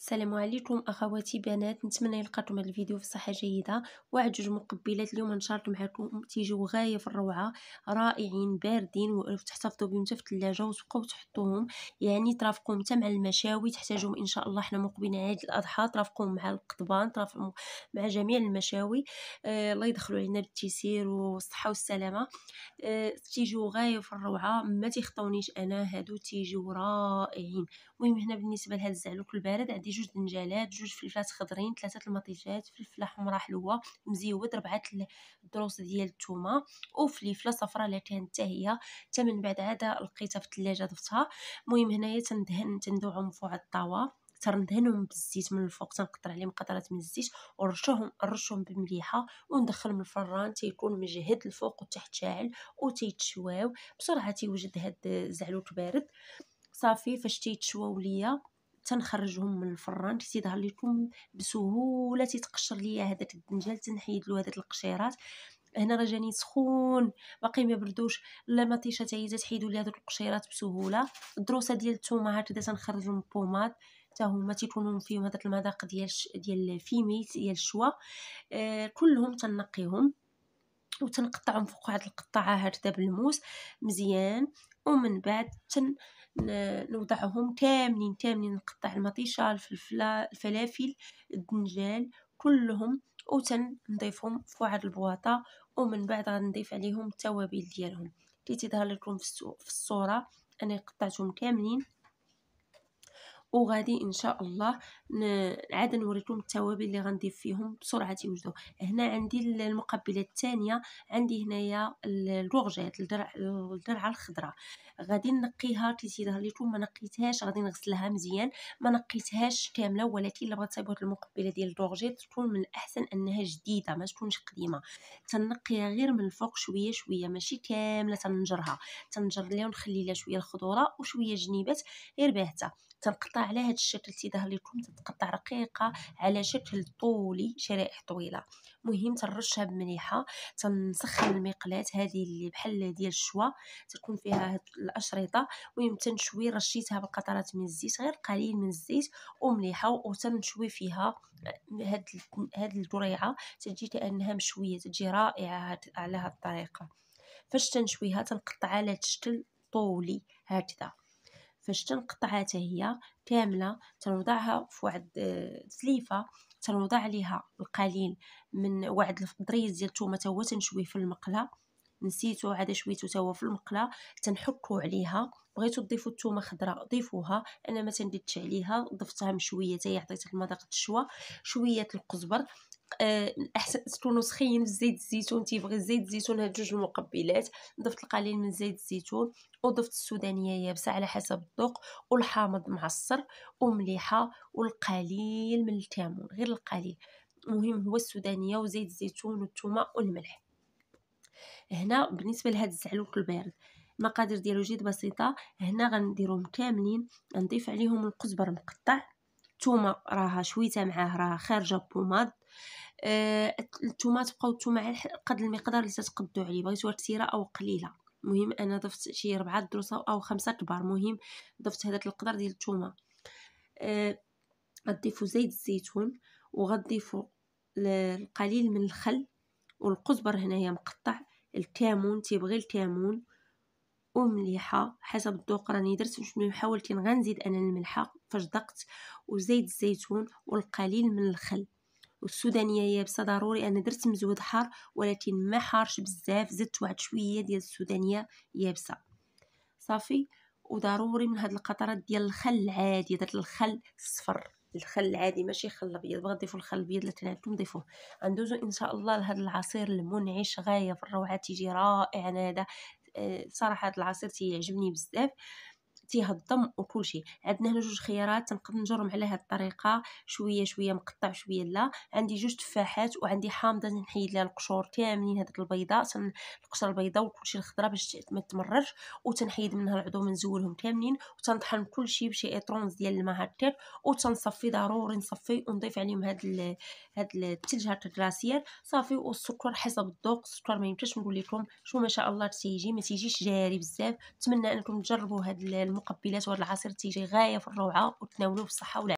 السلام عليكم اخواتي بنات نتمنى يلقاكم هذا الفيديو في صحه جيده واحد جوج مقبلات اليوم نشارك معكم تيجيو غايه في الروعه رائعين باردين وتحتفظوا بهم حتى في الثلاجه وتبقاو تحطوهم يعني ترافقوهم حتى مع المشاوي تحتاجوهم ان شاء الله حنا مقبلين عيد الاضحى ترافقوهم مع القضبان ترافقوهم مع جميع المشاوي آه الله يدخلوا علينا بالتيسير والصحه والسلامه آه تيجيو غايه في الروعه ما تيخطونيش انا هادو تيجيو رائعين المهم هنا بالنسبه لهذا الزعلوك البارد عندي جوج دنجالات جوج فلفلات خضرين ثلاثه المطيشات فلفله حمراء حلوه مزيود ربعه الدروس ديال الثومه وفليفله صفراء اللي كانت هي حتى من بعد عاد لقيتها في الثلاجه ضفتها المهم هنايا تندهن تندوعهم فوق الطاوه تندهنهم بالزيت من الفوق تنقطر عليهم قطرات من الزيت ورشهم نرشوهم بمليحه وندخلهم الفران تيكون مجهد الفوق والتحت شاعل وتيتشواو بسرعه تيوجد هاد الزعلوت بارد صافي فاش تيتشواو ليا تنخرجهم من الفران تيظهر لكم بسهوله تيتقشر ليا هذاك الدنجال تنحيد له هذاك القشيرات هنا راه جاني سخون باقي ما بردوش لا مطيشه حتى هي تحيدوا لي هذوك القشيرات بسهوله الدروسه ديال الثومه هكذا تنخرجوا من البوماد حتى هما تيكونوا فيهم هذاك المذاق ديال ديال الفيميت ديال الشوا آه كلهم تنقيهم وتنقطعهم فوق هاد القطعه هكذا بالموس مزيان ومن بعد تن نوضعهم كاملين كاملين نقطع المطيشه الفلفله الفلافل الدنجال كلهم وتنضيفهم في واحد البواطه ومن بعد غنضيف عليهم التوابل ديالهم كي تظهر لكم في الصوره انا قطعتهم كاملين وغادي ان شاء الله عاد نوريكم التوابل اللي غنضيف فيهم بسرعه يوجدوا هنا عندي المقبله الثانيه عندي هنايا الرغجات الدرع الدرعه الخضراء غادي نقيها كي تيظهر ليكم ما نقيتهاش غادي نغسلها مزيان ما نقيتهاش كامله ولكن الا بغات تصايبوا المقبله ديال الرغجات تكون من الاحسن انها جديده ما تكونش قديمه تنقيها غير من الفوق شويه شويه ماشي كامله تنجرها تنجر ليها ونخلي لها شويه الخضوره وشويه جنيبات غير باهته تنقطع تتقطع على هذا الشكل تيظهر لكم تتقطع رقيقه على شكل طولي شرائح طويله مهم تنرشها بمليحه تنسخن المقلاة هذه اللي بحال ديال الشوا تكون فيها هاد الاشرطه مهم تنشوي رشيتها بالقطرات من الزيت غير قليل من الزيت ومليحه وتنشوي فيها هاد هاد الدريعه تجي كانها مشويه تجي رائعه على هاد الطريقه فاش تنشويها تنقطع على شكل طولي هكذا فاش تنقطعها حتى هي كامله تنوضعها في واحد آه، تسليفه تنوضع عليها القليل من واحد الضريز ديال الثومه هو تنشويه في المقله نسيتو عاد شويتو تا هو في المقله تنحكو عليها بغيتو تضيفوا الثومه خضراء ضيفوها انا ما تنديتش عليها ضفتها مشويه تاهي عطيتها المذاق الشوا شويه القزبر آه، احسن تكونوا سخين في زيت الزيتون تيبغي زيت الزيتون هاد جوج المقبلات ضفت القليل من زيت الزيتون وضفت السودانيه يابسه على حسب الذوق والحامض معصر ومليحه والقليل من الكمون غير القليل المهم هو السودانيه وزيت الزيتون والثومه والملح هنا بالنسبه لهذا الزعلوك البارد المقادير ديالو جد بسيطه هنا غنديرهم كاملين غنضيف عليهم القزبر مقطع الثومه راها شويته معاه راها خارجه بوماد آه تبقاو بقاو الثومه على قد المقدار اللي تتقدو عليه بغيتوها كثيره او قليله مهم انا ضفت شي ربعة دروسه او خمسة كبار مهم ضفت هذاك القدر ديال الثومه آه غضيفوا زيت الزيتون وغضيفوا القليل من الخل والقزبر هنايا مقطع الكامون تيبغي الكمون ومليحه حسب الذوق راني درت شنو حاولت غنزيد انا الملحه فاش دقت وزيت الزيتون والقليل من الخل والسودانيه يابسه ضروري انا درت مزود حار ولكن ما حارش بزاف زدت واحد شويه ديال السودانيه يابسه صافي وضروري من هاد القطرات ديال الخل العادي درت الخل الصفر الخل العادي ماشي خل ابيض بغا تضيفوا الخل الابيض اللي كان عندكم ضيفوه غندوزو ان شاء الله لهذا العصير المنعش غايه في الروعه تيجي رائع انا هذا آه، صراحه هذا العصير تيعجبني بزاف تيهضم وكل وكلشي عندنا هنا جوج خيارات تنقدر نجرم على هذه الطريقه شويه شويه مقطع شويه لا عندي جوج تفاحات وعندي حامضه تنحيد لها القشور كاملين هذيك البيضاء تنقشر البيضاء وكلشي الخضره باش ما تمررش وتنحيد منها العظوم نزولهم كاملين وتنطحن كلشي بشي ايطرونز ديال الماء هكاك وتنصفي ضروري نصفي ونضيف عليهم هاد هاد الثلج هكا الكلاصير صافي والسكر حسب الذوق السكر ما يمكنش نقول لكم شو ما شاء الله تيجي ما تيجيش جاري بزاف نتمنى انكم تجربوا هاد الم... المقبلات وهذا العصير تيجي غايه في الروعه وتناولوه بالصحه والعافيه